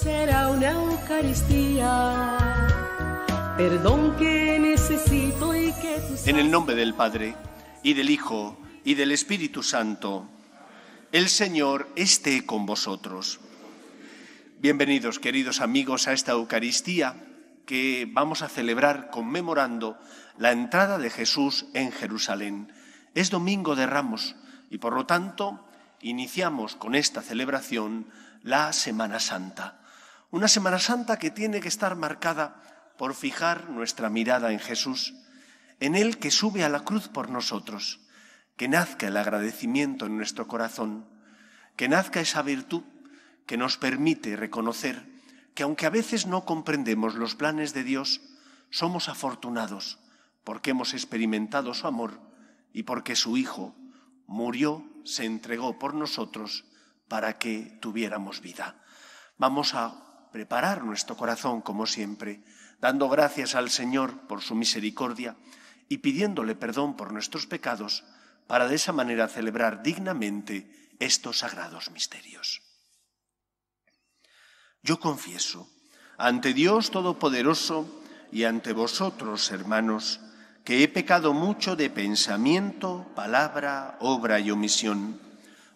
será una Eucaristía. Perdón que necesito que En el nombre del Padre, y del Hijo, y del Espíritu Santo, el Señor esté con vosotros. Bienvenidos, queridos amigos, a esta Eucaristía que vamos a celebrar conmemorando la entrada de Jesús en Jerusalén. Es Domingo de Ramos y por lo tanto iniciamos con esta celebración la Semana Santa. Una Semana Santa que tiene que estar marcada por fijar nuestra mirada en Jesús, en Él que sube a la cruz por nosotros, que nazca el agradecimiento en nuestro corazón, que nazca esa virtud que nos permite reconocer que aunque a veces no comprendemos los planes de Dios, somos afortunados porque hemos experimentado su amor y porque su Hijo murió, se entregó por nosotros para que tuviéramos vida. Vamos a preparar nuestro corazón, como siempre, dando gracias al Señor por su misericordia y pidiéndole perdón por nuestros pecados, para de esa manera celebrar dignamente estos sagrados misterios. Yo confieso ante Dios Todopoderoso y ante vosotros, hermanos, que he pecado mucho de pensamiento, palabra, obra y omisión,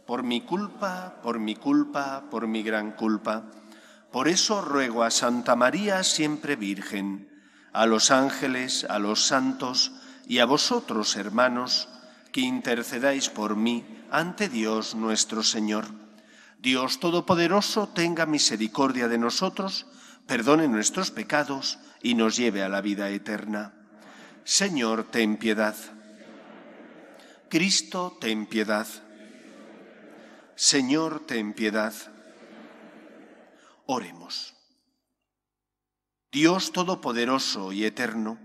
por mi culpa, por mi culpa, por mi gran culpa por eso ruego a Santa María siempre Virgen, a los ángeles, a los santos y a vosotros, hermanos, que intercedáis por mí ante Dios nuestro Señor. Dios Todopoderoso tenga misericordia de nosotros, perdone nuestros pecados y nos lleve a la vida eterna. Señor, ten piedad. Cristo, ten piedad. Señor, ten piedad. Oremos. Dios Todopoderoso y Eterno,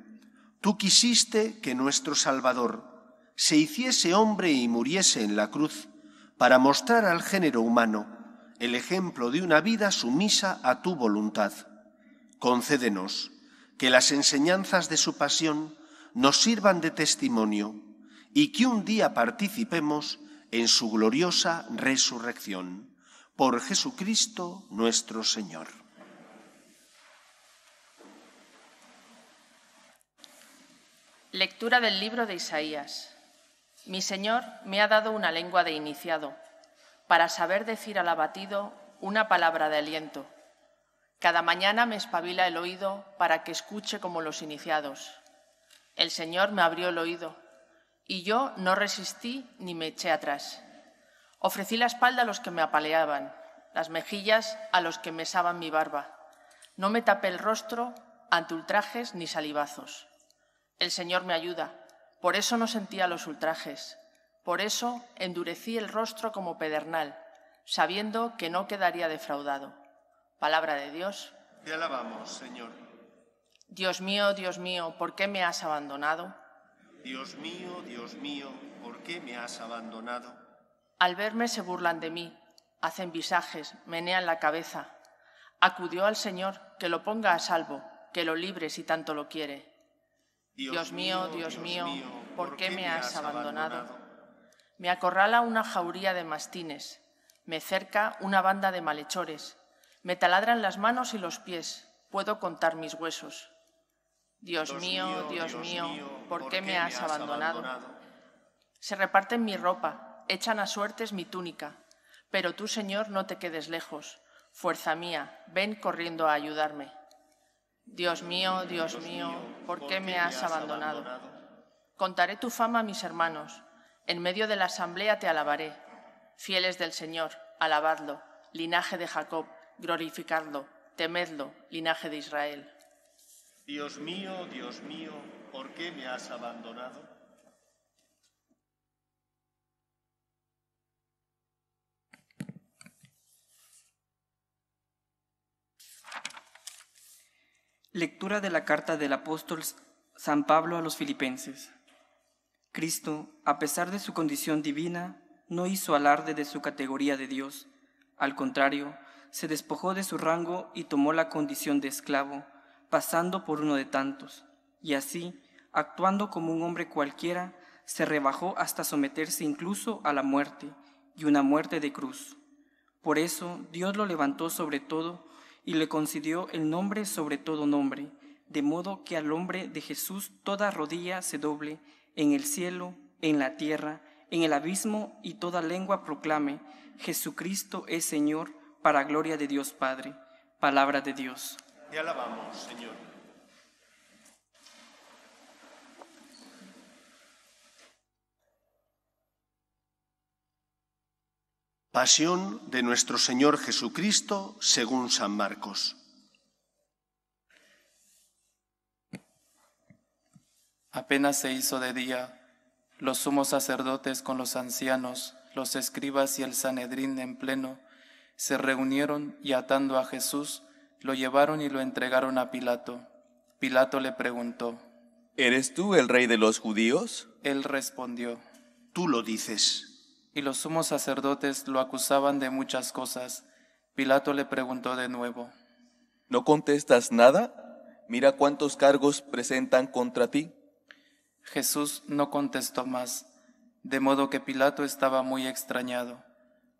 tú quisiste que nuestro Salvador se hiciese hombre y muriese en la cruz para mostrar al género humano el ejemplo de una vida sumisa a tu voluntad. Concédenos que las enseñanzas de su pasión nos sirvan de testimonio y que un día participemos en su gloriosa resurrección por Jesucristo nuestro Señor. Lectura del libro de Isaías. Mi Señor me ha dado una lengua de iniciado, para saber decir al abatido una palabra de aliento. Cada mañana me espabila el oído para que escuche como los iniciados. El Señor me abrió el oído, y yo no resistí ni me eché atrás. Ofrecí la espalda a los que me apaleaban, las mejillas a los que mesaban mi barba. No me tapé el rostro ante ultrajes ni salivazos. El Señor me ayuda, por eso no sentía los ultrajes, por eso endurecí el rostro como pedernal, sabiendo que no quedaría defraudado. Palabra de Dios. Te alabamos, Señor. Dios mío, Dios mío, ¿por qué me has abandonado? Dios mío, Dios mío, ¿por qué me has abandonado? Al verme se burlan de mí, hacen visajes, menean la cabeza. Acudió al Señor, que lo ponga a salvo, que lo libre si tanto lo quiere. Dios, mío, Dios, mío, ¿por qué me has abandonado? Me acorrala una jauría de mastines, me cerca una banda de malhechores, me taladran las manos y los pies, puedo contar mis huesos. Dios mío, Dios mío, ¿por qué me has abandonado? Se reparten mi ropa, echan a suertes mi túnica. Pero tú, Señor, no te quedes lejos. Fuerza mía, ven corriendo a ayudarme. Dios mío, Dios mío, ¿por qué me has abandonado? Contaré tu fama a mis hermanos. En medio de la asamblea te alabaré. Fieles del Señor, alabadlo. Linaje de Jacob, glorificadlo. Temedlo, linaje de Israel. Dios mío, Dios mío, ¿por qué me has abandonado? Lectura de la carta del apóstol San Pablo a los filipenses. Cristo, a pesar de su condición divina, no hizo alarde de su categoría de Dios. Al contrario, se despojó de su rango y tomó la condición de esclavo, pasando por uno de tantos. Y así, actuando como un hombre cualquiera, se rebajó hasta someterse incluso a la muerte, y una muerte de cruz. Por eso Dios lo levantó sobre todo y le concedió el nombre sobre todo nombre, de modo que al hombre de Jesús toda rodilla se doble, en el cielo, en la tierra, en el abismo, y toda lengua proclame, Jesucristo es Señor, para gloria de Dios Padre. Palabra de Dios. Te alabamos, Señor. Pasión de nuestro Señor Jesucristo según San Marcos. Apenas se hizo de día, los sumos sacerdotes con los ancianos, los escribas y el Sanedrín en pleno, se reunieron y atando a Jesús, lo llevaron y lo entregaron a Pilato. Pilato le preguntó, ¿Eres tú el rey de los judíos? Él respondió, Tú lo dices y los sumos sacerdotes lo acusaban de muchas cosas. Pilato le preguntó de nuevo, ¿No contestas nada? Mira cuántos cargos presentan contra ti. Jesús no contestó más, de modo que Pilato estaba muy extrañado.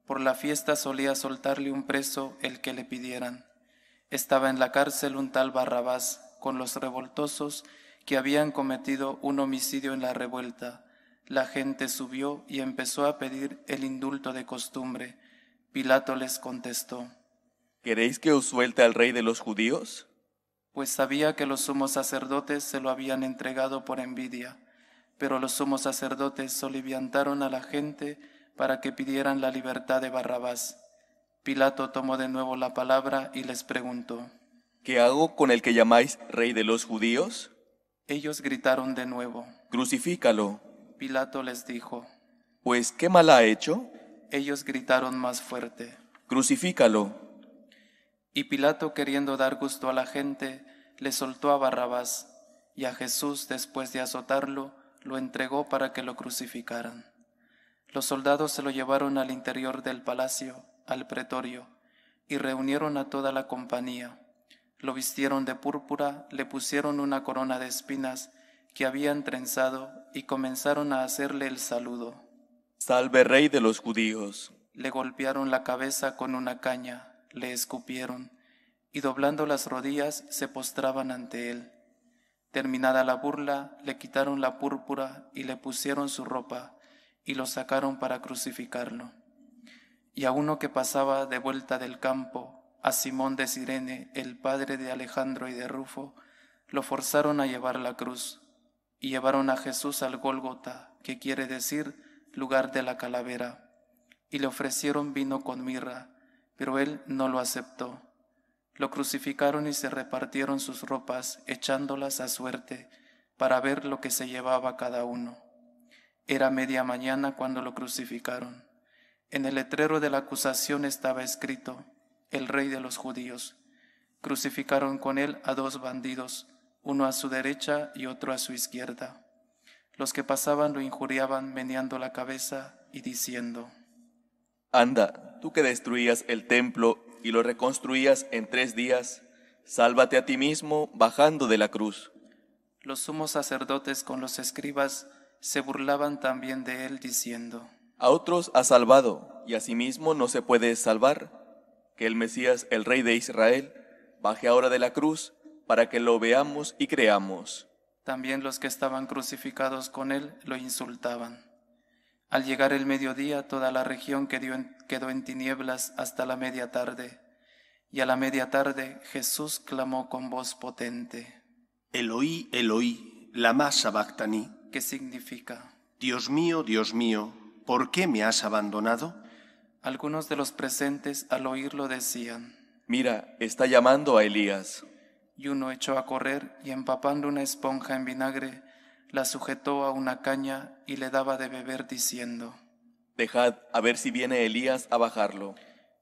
Por la fiesta solía soltarle un preso el que le pidieran. Estaba en la cárcel un tal Barrabás, con los revoltosos que habían cometido un homicidio en la revuelta la gente subió y empezó a pedir el indulto de costumbre. Pilato les contestó, ¿Queréis que os suelte al rey de los judíos? Pues sabía que los sumos sacerdotes se lo habían entregado por envidia, pero los sumos sacerdotes soliviantaron a la gente para que pidieran la libertad de Barrabás. Pilato tomó de nuevo la palabra y les preguntó, ¿Qué hago con el que llamáis rey de los judíos? Ellos gritaron de nuevo, Crucifícalo. Pilato les dijo, Pues qué mal ha hecho. Ellos gritaron más fuerte, Crucifícalo. Y Pilato, queriendo dar gusto a la gente, le soltó a Barrabás, y a Jesús, después de azotarlo, lo entregó para que lo crucificaran. Los soldados se lo llevaron al interior del palacio, al pretorio, y reunieron a toda la compañía. Lo vistieron de púrpura, le pusieron una corona de espinas que habían trenzado y comenzaron a hacerle el saludo. Salve rey de los judíos. Le golpearon la cabeza con una caña, le escupieron, y doblando las rodillas se postraban ante él. Terminada la burla, le quitaron la púrpura y le pusieron su ropa, y lo sacaron para crucificarlo. Y a uno que pasaba de vuelta del campo, a Simón de Sirene, el padre de Alejandro y de Rufo, lo forzaron a llevar la cruz y llevaron a Jesús al Gólgota, que quiere decir lugar de la calavera, y le ofrecieron vino con mirra, pero él no lo aceptó. Lo crucificaron y se repartieron sus ropas, echándolas a suerte, para ver lo que se llevaba cada uno. Era media mañana cuando lo crucificaron. En el letrero de la acusación estaba escrito, el rey de los judíos. Crucificaron con él a dos bandidos, uno a su derecha y otro a su izquierda. Los que pasaban lo injuriaban meneando la cabeza y diciendo, Anda, tú que destruías el templo y lo reconstruías en tres días, sálvate a ti mismo bajando de la cruz. Los sumos sacerdotes con los escribas se burlaban también de él diciendo, A otros ha salvado, y a sí mismo no se puede salvar. Que el Mesías, el Rey de Israel, baje ahora de la cruz para que lo veamos y creamos. También los que estaban crucificados con él lo insultaban. Al llegar el mediodía, toda la región quedó en, tinieblas hasta la media tarde. Y a la media tarde Jesús clamó con voz potente. Eloí, Eloí, masa sabactaní. ¿Qué significa? Dios mío, Dios mío, ¿por qué me has abandonado? Algunos de los presentes al oírlo decían. Mira, está llamando a Elías y uno echó a correr y empapando una esponja en vinagre, la sujetó a una caña y le daba de beber diciendo, Dejad a ver si viene Elías a bajarlo.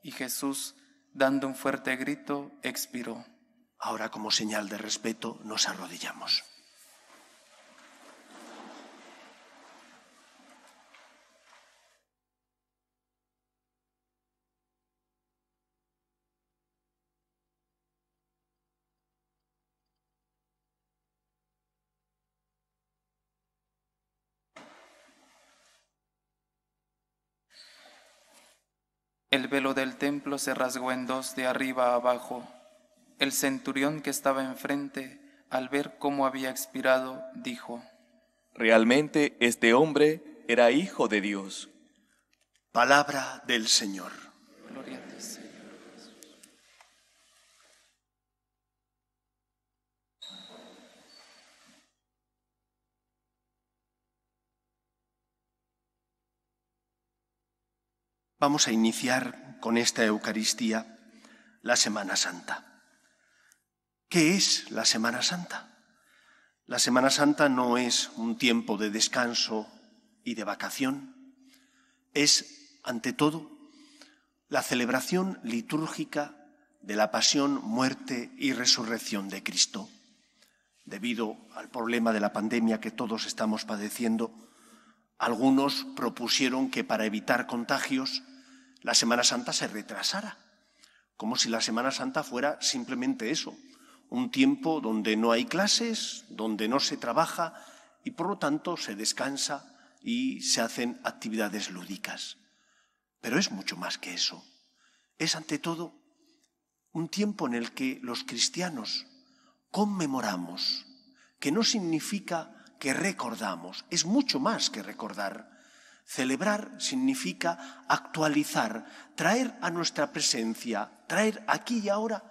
Y Jesús, dando un fuerte grito, expiró. Ahora como señal de respeto nos arrodillamos. El velo del templo se rasgó en dos de arriba a abajo. El centurión que estaba enfrente, al ver cómo había expirado, dijo, Realmente este hombre era hijo de Dios. Palabra del Señor. vamos a iniciar con esta Eucaristía la Semana Santa. ¿Qué es la Semana Santa? La Semana Santa no es un tiempo de descanso y de vacación, es, ante todo, la celebración litúrgica de la pasión, muerte y resurrección de Cristo. Debido al problema de la pandemia que todos estamos padeciendo, algunos propusieron que para evitar contagios la Semana Santa se retrasara, como si la Semana Santa fuera simplemente eso, un tiempo donde no hay clases, donde no se trabaja y por lo tanto se descansa y se hacen actividades lúdicas. Pero es mucho más que eso. Es ante todo un tiempo en el que los cristianos conmemoramos, que no significa que recordamos, es mucho más que recordar Celebrar significa actualizar, traer a nuestra presencia, traer aquí y ahora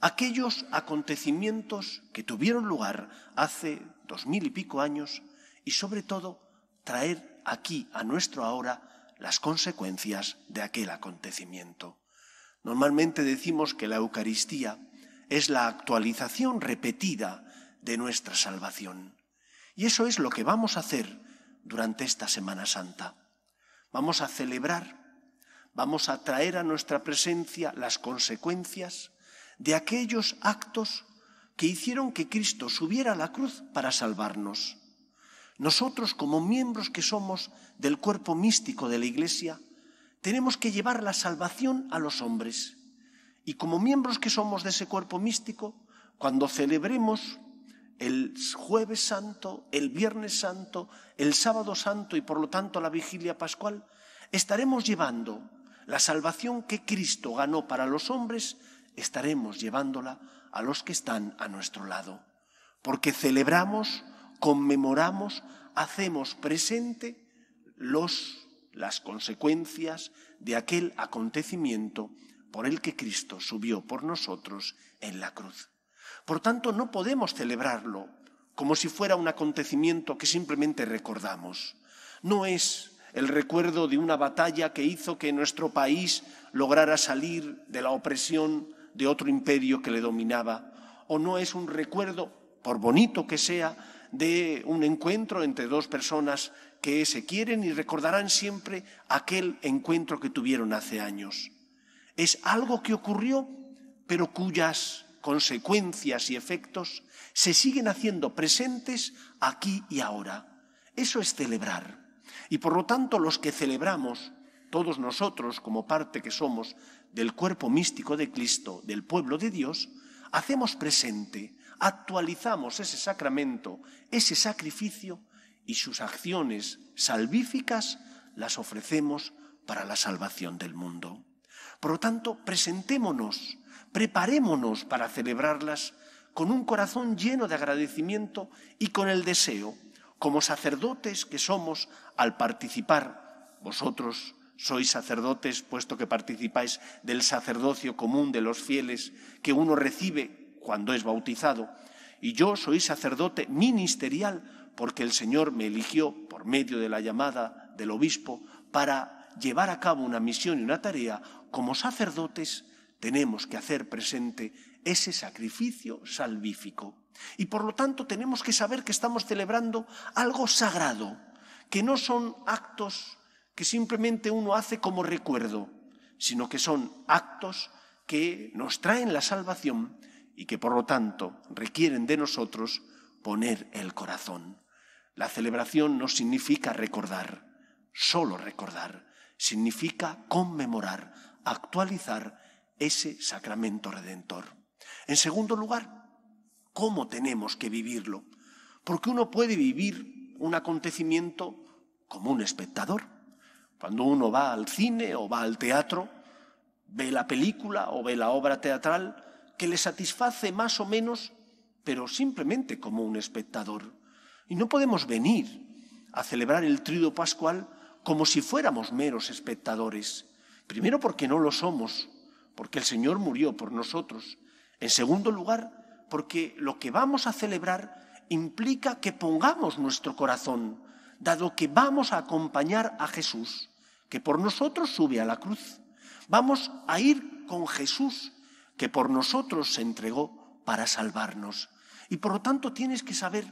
aquellos acontecimientos que tuvieron lugar hace dos mil y pico años y sobre todo traer aquí a nuestro ahora las consecuencias de aquel acontecimiento. Normalmente decimos que la Eucaristía es la actualización repetida de nuestra salvación. Y eso es lo que vamos a hacer durante esta Semana Santa. Vamos a celebrar, vamos a traer a nuestra presencia las consecuencias de aquellos actos que hicieron que Cristo subiera a la cruz para salvarnos. Nosotros, como miembros que somos del cuerpo místico de la Iglesia, tenemos que llevar la salvación a los hombres. Y como miembros que somos de ese cuerpo místico, cuando celebremos el jueves santo, el viernes santo, el sábado santo y por lo tanto la vigilia pascual, estaremos llevando la salvación que Cristo ganó para los hombres, estaremos llevándola a los que están a nuestro lado. Porque celebramos, conmemoramos, hacemos presente los, las consecuencias de aquel acontecimiento por el que Cristo subió por nosotros en la cruz. Por tanto, no podemos celebrarlo como si fuera un acontecimiento que simplemente recordamos. No es el recuerdo de una batalla que hizo que nuestro país lograra salir de la opresión de otro imperio que le dominaba, o no es un recuerdo, por bonito que sea, de un encuentro entre dos personas que se quieren y recordarán siempre aquel encuentro que tuvieron hace años. Es algo que ocurrió, pero cuyas consecuencias y efectos se siguen haciendo presentes aquí y ahora. Eso es celebrar. Y por lo tanto los que celebramos, todos nosotros como parte que somos del cuerpo místico de Cristo, del pueblo de Dios, hacemos presente, actualizamos ese sacramento, ese sacrificio y sus acciones salvíficas las ofrecemos para la salvación del mundo. Por lo tanto, presentémonos preparémonos para celebrarlas con un corazón lleno de agradecimiento y con el deseo, como sacerdotes que somos al participar, vosotros sois sacerdotes puesto que participáis del sacerdocio común de los fieles que uno recibe cuando es bautizado, y yo soy sacerdote ministerial porque el Señor me eligió por medio de la llamada del obispo para llevar a cabo una misión y una tarea como sacerdotes tenemos que hacer presente ese sacrificio salvífico. Y por lo tanto tenemos que saber que estamos celebrando algo sagrado, que no son actos que simplemente uno hace como recuerdo, sino que son actos que nos traen la salvación y que por lo tanto requieren de nosotros poner el corazón. La celebración no significa recordar, solo recordar, significa conmemorar, actualizar ese sacramento redentor. En segundo lugar, ¿cómo tenemos que vivirlo? Porque uno puede vivir un acontecimiento como un espectador. Cuando uno va al cine o va al teatro, ve la película o ve la obra teatral que le satisface más o menos, pero simplemente como un espectador. Y no podemos venir a celebrar el trío pascual como si fuéramos meros espectadores. Primero porque no lo somos porque el Señor murió por nosotros. En segundo lugar, porque lo que vamos a celebrar implica que pongamos nuestro corazón, dado que vamos a acompañar a Jesús, que por nosotros sube a la cruz. Vamos a ir con Jesús, que por nosotros se entregó para salvarnos. Y por lo tanto tienes que saber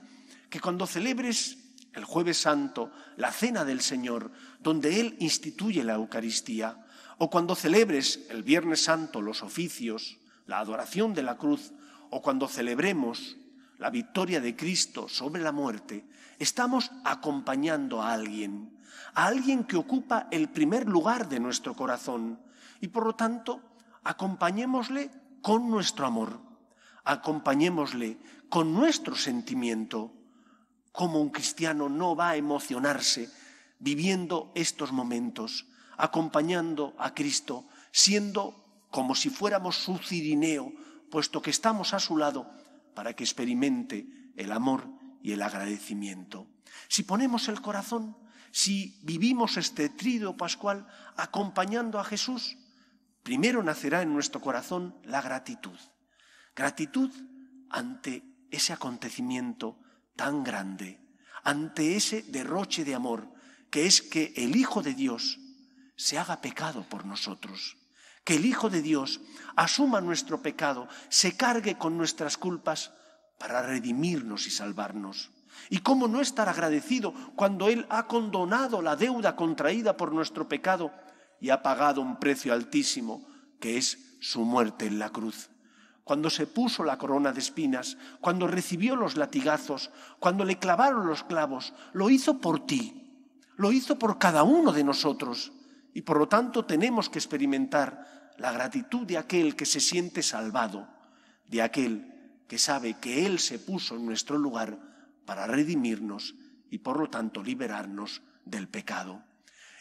que cuando celebres el jueves santo, la cena del Señor, donde Él instituye la Eucaristía, o cuando celebres el Viernes Santo los oficios, la adoración de la cruz, o cuando celebremos la victoria de Cristo sobre la muerte, estamos acompañando a alguien, a alguien que ocupa el primer lugar de nuestro corazón, y por lo tanto, acompañémosle con nuestro amor, acompañémosle con nuestro sentimiento. Como un cristiano no va a emocionarse viviendo estos momentos? acompañando a Cristo, siendo como si fuéramos su cirineo, puesto que estamos a su lado, para que experimente el amor y el agradecimiento. Si ponemos el corazón, si vivimos este trido pascual acompañando a Jesús, primero nacerá en nuestro corazón la gratitud. Gratitud ante ese acontecimiento tan grande, ante ese derroche de amor, que es que el Hijo de Dios se haga pecado por nosotros, que el Hijo de Dios asuma nuestro pecado, se cargue con nuestras culpas para redimirnos y salvarnos. ¿Y cómo no estar agradecido cuando Él ha condonado la deuda contraída por nuestro pecado y ha pagado un precio altísimo, que es su muerte en la cruz? Cuando se puso la corona de espinas, cuando recibió los latigazos, cuando le clavaron los clavos, lo hizo por ti, lo hizo por cada uno de nosotros. Y por lo tanto tenemos que experimentar la gratitud de aquel que se siente salvado, de aquel que sabe que Él se puso en nuestro lugar para redimirnos y por lo tanto liberarnos del pecado.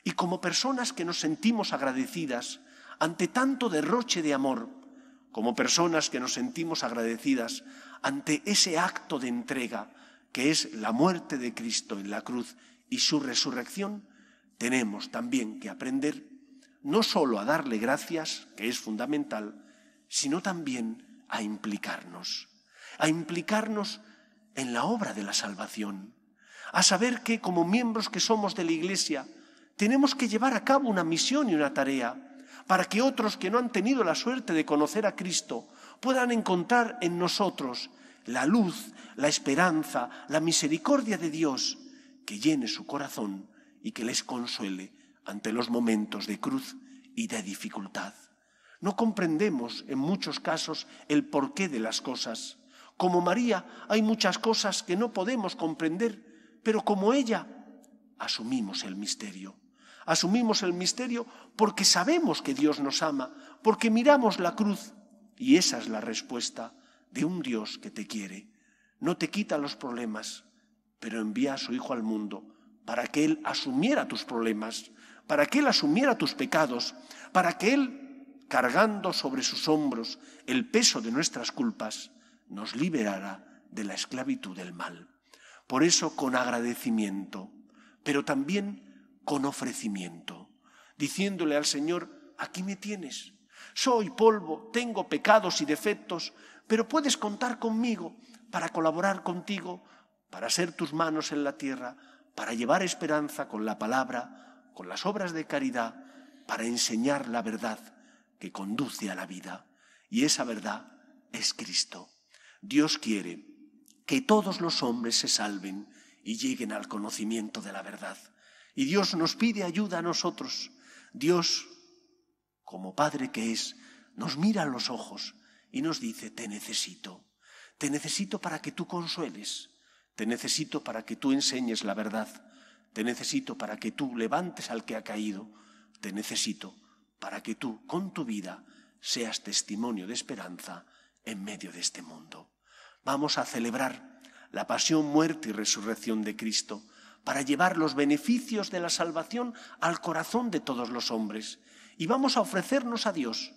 Y como personas que nos sentimos agradecidas ante tanto derroche de amor, como personas que nos sentimos agradecidas ante ese acto de entrega que es la muerte de Cristo en la cruz y su resurrección, tenemos también que aprender no solo a darle gracias, que es fundamental, sino también a implicarnos, a implicarnos en la obra de la salvación, a saber que como miembros que somos de la Iglesia tenemos que llevar a cabo una misión y una tarea para que otros que no han tenido la suerte de conocer a Cristo puedan encontrar en nosotros la luz, la esperanza, la misericordia de Dios que llene su corazón y que les consuele ante los momentos de cruz y de dificultad. No comprendemos en muchos casos el porqué de las cosas. Como María hay muchas cosas que no podemos comprender, pero como ella asumimos el misterio. Asumimos el misterio porque sabemos que Dios nos ama, porque miramos la cruz y esa es la respuesta de un Dios que te quiere. No te quita los problemas, pero envía a su Hijo al mundo para que Él asumiera tus problemas, para que Él asumiera tus pecados, para que Él, cargando sobre sus hombros el peso de nuestras culpas, nos liberara de la esclavitud del mal. Por eso con agradecimiento, pero también con ofrecimiento, diciéndole al Señor, aquí me tienes, soy polvo, tengo pecados y defectos, pero puedes contar conmigo para colaborar contigo, para ser tus manos en la tierra, para llevar esperanza con la palabra, con las obras de caridad, para enseñar la verdad que conduce a la vida. Y esa verdad es Cristo. Dios quiere que todos los hombres se salven y lleguen al conocimiento de la verdad. Y Dios nos pide ayuda a nosotros. Dios, como Padre que es, nos mira a los ojos y nos dice, te necesito. Te necesito para que tú consueles, te necesito para que tú enseñes la verdad. Te necesito para que tú levantes al que ha caído. Te necesito para que tú, con tu vida, seas testimonio de esperanza en medio de este mundo. Vamos a celebrar la pasión, muerte y resurrección de Cristo para llevar los beneficios de la salvación al corazón de todos los hombres. Y vamos a ofrecernos a Dios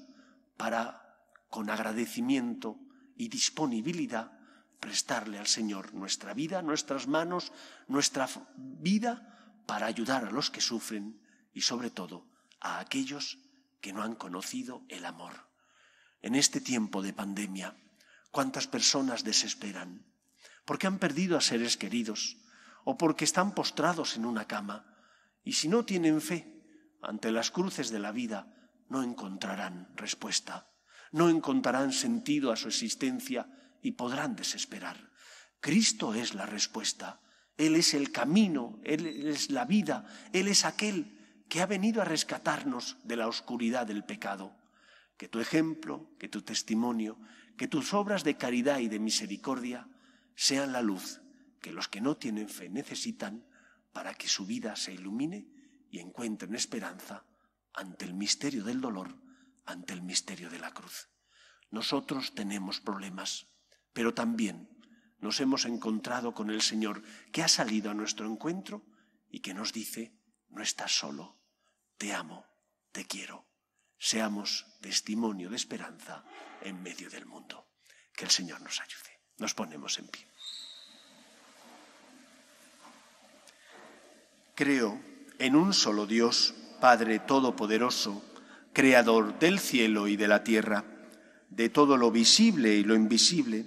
para, con agradecimiento y disponibilidad, prestarle al Señor nuestra vida, nuestras manos, nuestra vida para ayudar a los que sufren y sobre todo a aquellos que no han conocido el amor. En este tiempo de pandemia, cuántas personas desesperan porque han perdido a seres queridos o porque están postrados en una cama y si no tienen fe ante las cruces de la vida, no encontrarán respuesta, no encontrarán sentido a su existencia y podrán desesperar. Cristo es la respuesta. Él es el camino, Él es la vida, Él es aquel que ha venido a rescatarnos de la oscuridad del pecado. Que tu ejemplo, que tu testimonio, que tus obras de caridad y de misericordia sean la luz que los que no tienen fe necesitan para que su vida se ilumine y encuentren esperanza ante el misterio del dolor, ante el misterio de la cruz. Nosotros tenemos problemas pero también nos hemos encontrado con el Señor que ha salido a nuestro encuentro y que nos dice, no estás solo, te amo, te quiero. Seamos testimonio de esperanza en medio del mundo. Que el Señor nos ayude. Nos ponemos en pie. Creo en un solo Dios, Padre Todopoderoso, Creador del cielo y de la tierra, de todo lo visible y lo invisible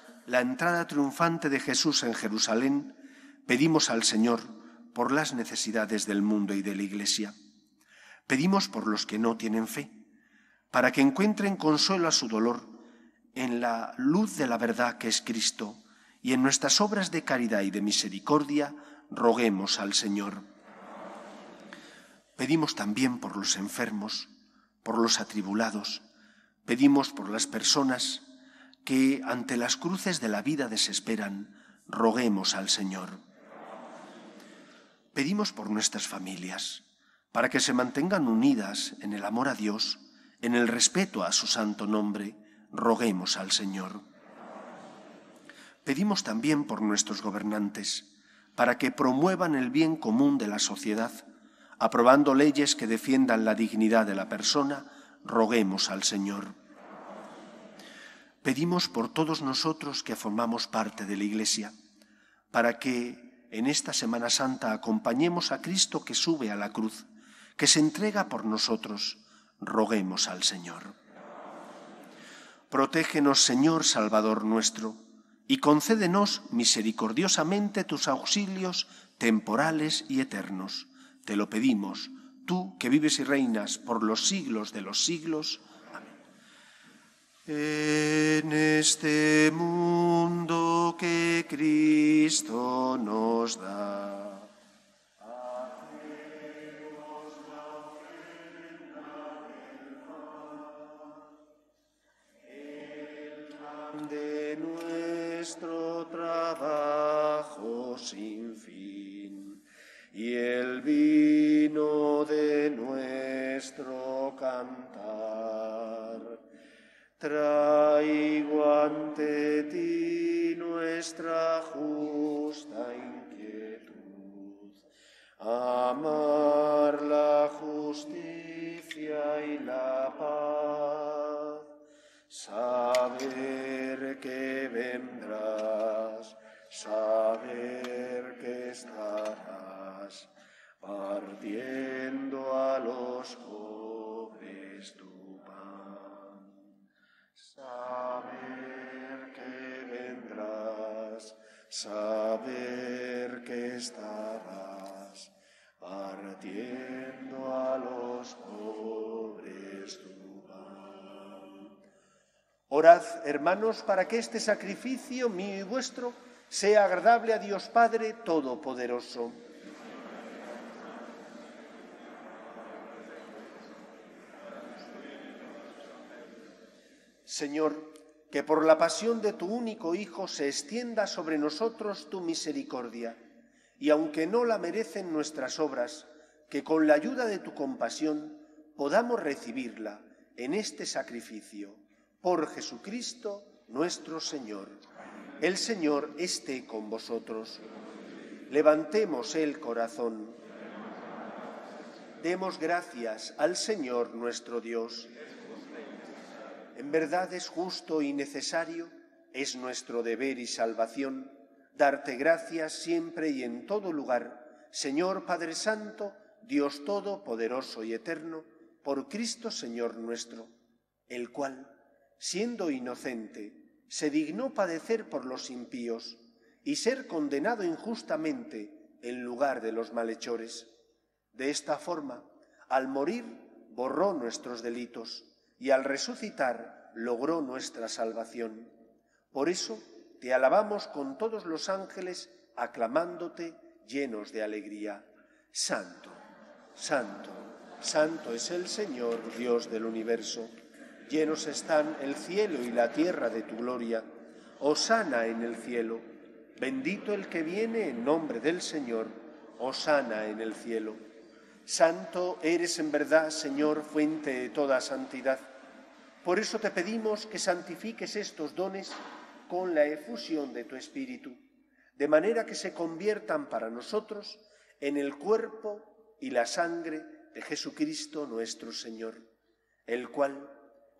la entrada triunfante de Jesús en Jerusalén, pedimos al Señor por las necesidades del mundo y de la Iglesia. Pedimos por los que no tienen fe, para que encuentren consuelo a su dolor en la luz de la verdad que es Cristo, y en nuestras obras de caridad y de misericordia roguemos al Señor. Pedimos también por los enfermos, por los atribulados, pedimos por las personas que ante las cruces de la vida desesperan, roguemos al Señor. Pedimos por nuestras familias, para que se mantengan unidas en el amor a Dios, en el respeto a su santo nombre, roguemos al Señor. Pedimos también por nuestros gobernantes, para que promuevan el bien común de la sociedad, aprobando leyes que defiendan la dignidad de la persona, roguemos al Señor pedimos por todos nosotros que formamos parte de la Iglesia, para que en esta Semana Santa acompañemos a Cristo que sube a la cruz, que se entrega por nosotros. Roguemos al Señor. Protégenos, Señor Salvador nuestro, y concédenos misericordiosamente tus auxilios temporales y eternos. Te lo pedimos, tú que vives y reinas por los siglos de los siglos. En este mundo que Cristo nos da. Orad, hermanos, para que este sacrificio mío y vuestro sea agradable a Dios Padre Todopoderoso. Señor, que por la pasión de tu único Hijo se extienda sobre nosotros tu misericordia, y aunque no la merecen nuestras obras, que con la ayuda de tu compasión podamos recibirla en este sacrificio por Jesucristo nuestro Señor. El Señor esté con vosotros. Levantemos el corazón. Demos gracias al Señor nuestro Dios. En verdad es justo y necesario, es nuestro deber y salvación, darte gracias siempre y en todo lugar, Señor Padre Santo, Dios Todopoderoso y Eterno, por Cristo Señor nuestro, el cual siendo inocente, se dignó padecer por los impíos y ser condenado injustamente en lugar de los malhechores. De esta forma, al morir, borró nuestros delitos y al resucitar, logró nuestra salvación. Por eso, te alabamos con todos los ángeles, aclamándote llenos de alegría. Santo, santo, santo es el Señor, Dios del universo. Llenos están el cielo y la tierra de tu gloria. Osana en el cielo. Bendito el que viene en nombre del Señor. Osana en el cielo. Santo eres en verdad, Señor, fuente de toda santidad. Por eso te pedimos que santifiques estos dones con la efusión de tu Espíritu, de manera que se conviertan para nosotros en el cuerpo y la sangre de Jesucristo nuestro Señor, el cual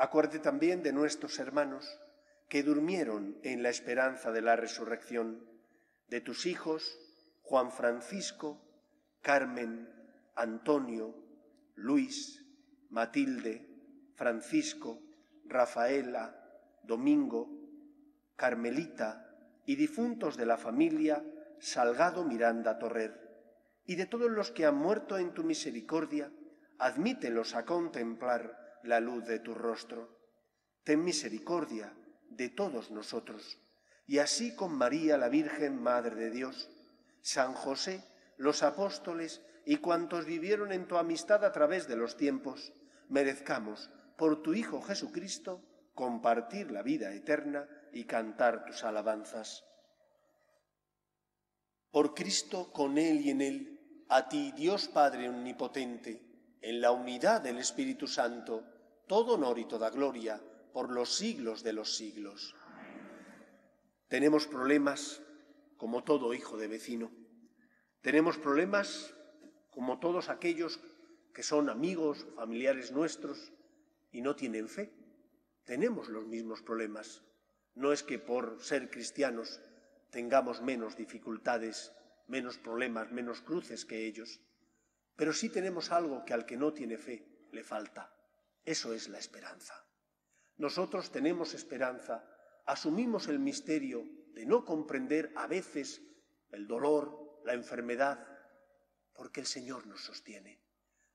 Acuérdate también de nuestros hermanos que durmieron en la esperanza de la resurrección, de tus hijos, Juan Francisco, Carmen, Antonio, Luis, Matilde, Francisco, Rafaela, Domingo, Carmelita y difuntos de la familia Salgado Miranda Torrer, y de todos los que han muerto en tu misericordia, admítelos a contemplar la luz de tu rostro. Ten misericordia de todos nosotros. Y así con María la Virgen, Madre de Dios, San José, los apóstoles y cuantos vivieron en tu amistad a través de los tiempos, merezcamos, por tu Hijo Jesucristo, compartir la vida eterna y cantar tus alabanzas. Por Cristo, con Él y en Él, a ti Dios Padre Omnipotente, en la unidad del Espíritu Santo, todo honor y toda gloria por los siglos de los siglos. Tenemos problemas como todo hijo de vecino. Tenemos problemas como todos aquellos que son amigos, familiares nuestros y no tienen fe. Tenemos los mismos problemas. No es que por ser cristianos tengamos menos dificultades, menos problemas, menos cruces que ellos. Pero sí tenemos algo que al que no tiene fe le falta. Eso es la esperanza. Nosotros tenemos esperanza, asumimos el misterio de no comprender a veces el dolor, la enfermedad, porque el Señor nos sostiene,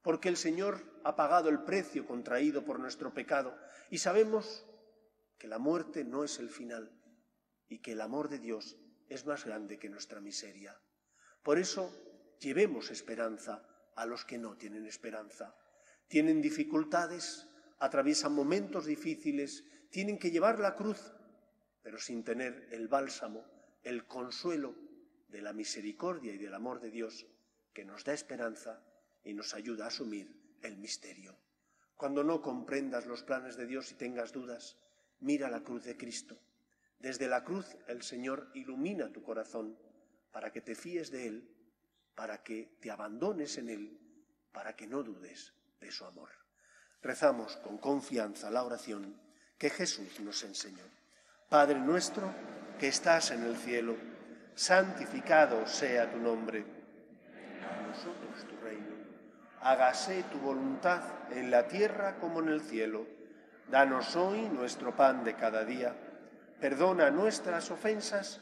porque el Señor ha pagado el precio contraído por nuestro pecado y sabemos que la muerte no es el final y que el amor de Dios es más grande que nuestra miseria. Por eso llevemos esperanza, a los que no tienen esperanza. Tienen dificultades, atraviesan momentos difíciles, tienen que llevar la cruz, pero sin tener el bálsamo, el consuelo de la misericordia y del amor de Dios que nos da esperanza y nos ayuda a asumir el misterio. Cuando no comprendas los planes de Dios y tengas dudas, mira la cruz de Cristo. Desde la cruz el Señor ilumina tu corazón para que te fíes de Él para que te abandones en Él, para que no dudes de su amor. Rezamos con confianza la oración que Jesús nos enseñó. Padre nuestro, que estás en el cielo, santificado sea tu nombre. A nosotros tu reino. Hágase tu voluntad en la tierra como en el cielo. Danos hoy nuestro pan de cada día. Perdona nuestras ofensas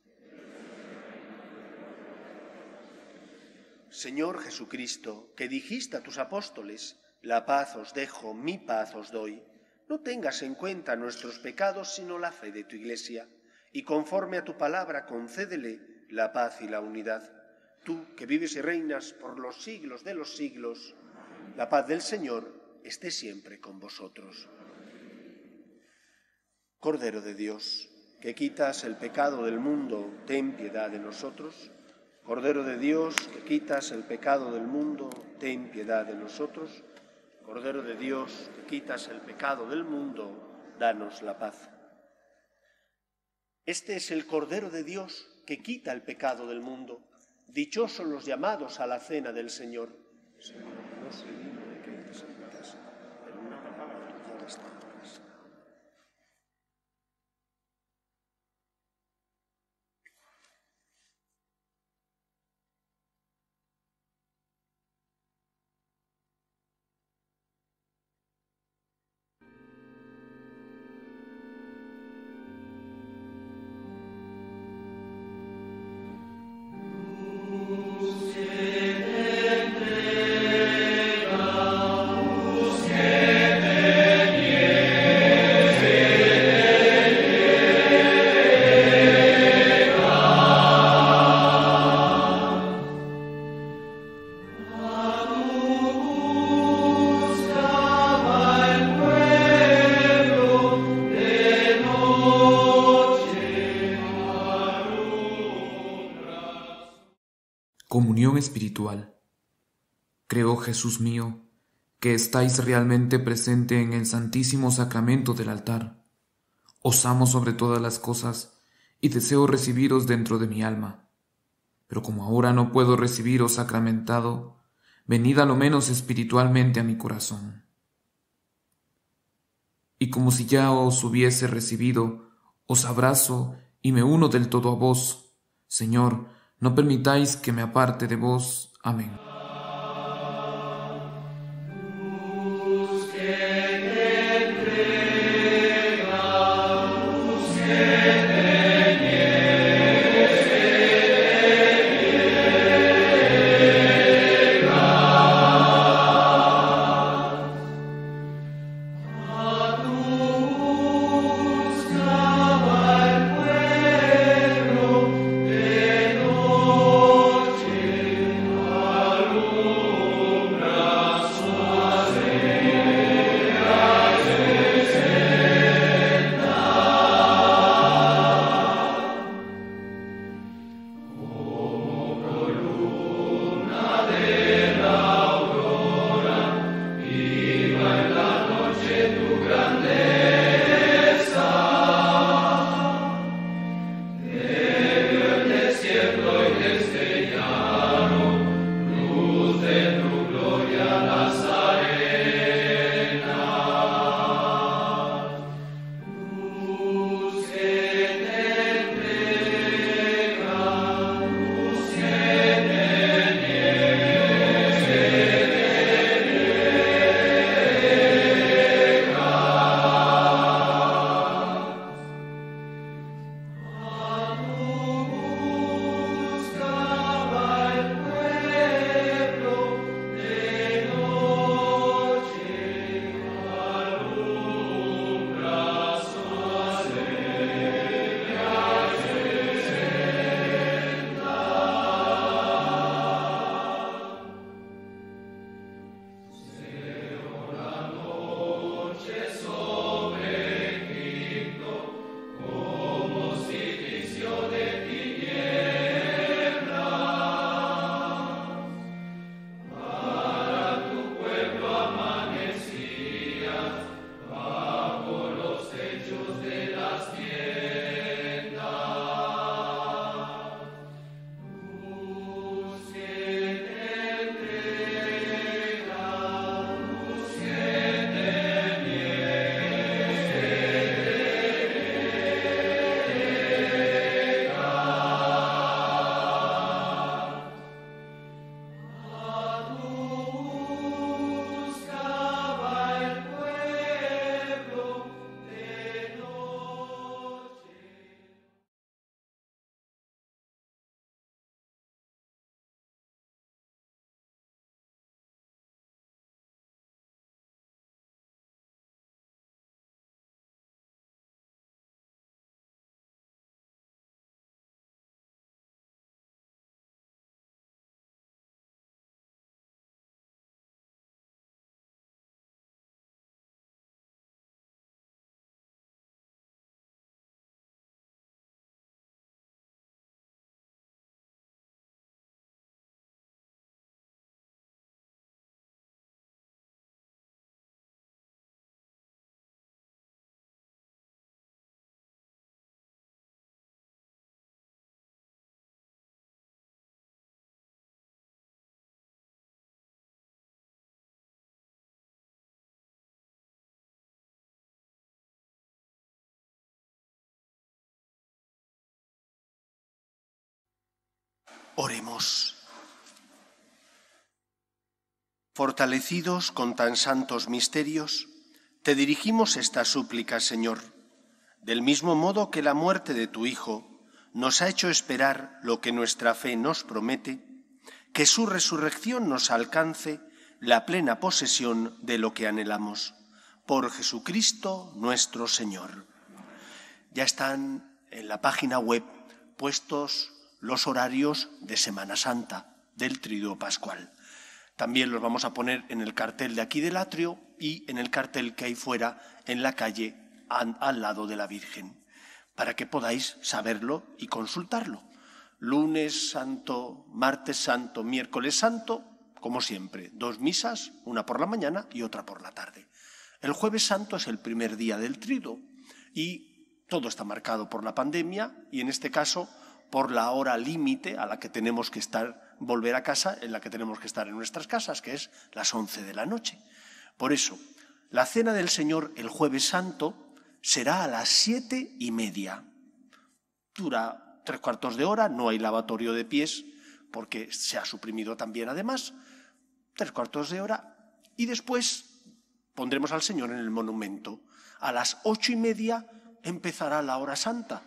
Señor Jesucristo, que dijiste a tus apóstoles, la paz os dejo, mi paz os doy, no tengas en cuenta nuestros pecados sino la fe de tu Iglesia, y conforme a tu palabra concédele la paz y la unidad. Tú que vives y reinas por los siglos de los siglos, la paz del Señor esté siempre con vosotros. Cordero de Dios, que quitas el pecado del mundo, ten piedad de nosotros. Cordero de Dios, que quitas el pecado del mundo, ten piedad de nosotros. Cordero de Dios, que quitas el pecado del mundo, danos la paz. Este es el Cordero de Dios que quita el pecado del mundo. Dichosos los llamados a la cena del Señor. Jesús mío, que estáis realmente presente en el Santísimo Sacramento del altar. Os amo sobre todas las cosas y deseo recibiros dentro de mi alma. Pero como ahora no puedo recibiros sacramentado, venid a lo menos espiritualmente a mi corazón. Y como si ya os hubiese recibido, os abrazo y me uno del todo a vos. Señor, no permitáis que me aparte de vos. Amén. Oremos. Fortalecidos con tan santos misterios, te dirigimos esta súplica, Señor, del mismo modo que la muerte de tu Hijo nos ha hecho esperar lo que nuestra fe nos promete, que su resurrección nos alcance la plena posesión de lo que anhelamos. Por Jesucristo nuestro Señor. Ya están en la página web puestos los horarios de Semana Santa del Triduo Pascual. También los vamos a poner en el cartel de aquí del atrio y en el cartel que hay fuera en la calle al lado de la Virgen, para que podáis saberlo y consultarlo. Lunes santo, martes santo, miércoles santo, como siempre, dos misas, una por la mañana y otra por la tarde. El jueves santo es el primer día del Triduo y todo está marcado por la pandemia y en este caso por la hora límite a la que tenemos que estar, volver a casa, en la que tenemos que estar en nuestras casas, que es las 11 de la noche. Por eso, la cena del Señor el jueves santo será a las siete y media. Dura tres cuartos de hora, no hay lavatorio de pies, porque se ha suprimido también además, tres cuartos de hora, y después pondremos al Señor en el monumento. A las ocho y media empezará la hora santa,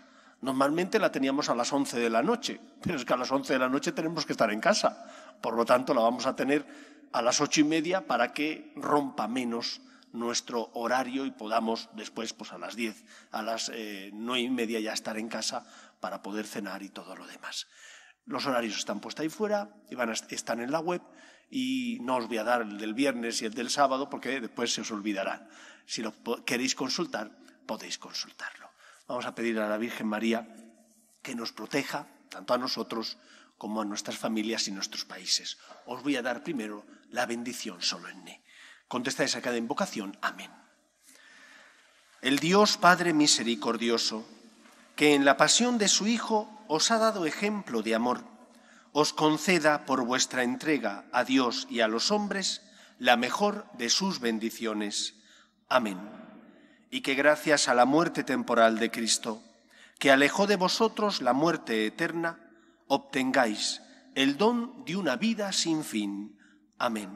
Normalmente la teníamos a las 11 de la noche, pero es que a las 11 de la noche tenemos que estar en casa. Por lo tanto, la vamos a tener a las 8 y media para que rompa menos nuestro horario y podamos después, pues a las 10, a las eh, nueve y media ya estar en casa para poder cenar y todo lo demás. Los horarios están puestos ahí fuera, y están en la web y no os voy a dar el del viernes y el del sábado porque después se os olvidará. Si lo queréis consultar, podéis consultarlo. Vamos a pedir a la Virgen María que nos proteja tanto a nosotros como a nuestras familias y nuestros países. Os voy a dar primero la bendición solemne. Contestáis a cada invocación. Amén. El Dios Padre Misericordioso, que en la pasión de su Hijo os ha dado ejemplo de amor, os conceda por vuestra entrega a Dios y a los hombres la mejor de sus bendiciones. Amén y que gracias a la muerte temporal de Cristo, que alejó de vosotros la muerte eterna, obtengáis el don de una vida sin fin. Amén.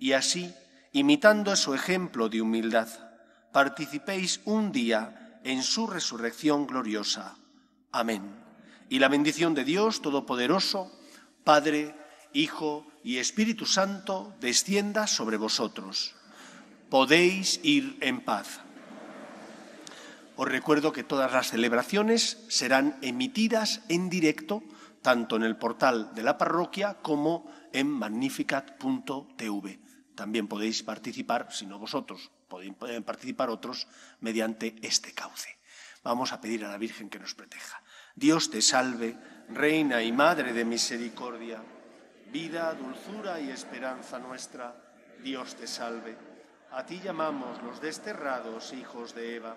Y así, imitando su ejemplo de humildad, participéis un día en su resurrección gloriosa. Amén. Y la bendición de Dios Todopoderoso, Padre, Hijo y Espíritu Santo, descienda sobre vosotros. Podéis ir en paz. Os recuerdo que todas las celebraciones serán emitidas en directo, tanto en el portal de la parroquia como en magnificat.tv. También podéis participar, si no vosotros, pueden participar otros mediante este cauce. Vamos a pedir a la Virgen que nos proteja. Dios te salve, Reina y Madre de Misericordia, vida, dulzura y esperanza nuestra. Dios te salve. A ti llamamos los desterrados hijos de Eva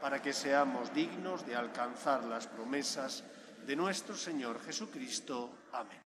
para que seamos dignos de alcanzar las promesas de nuestro Señor Jesucristo. Amén.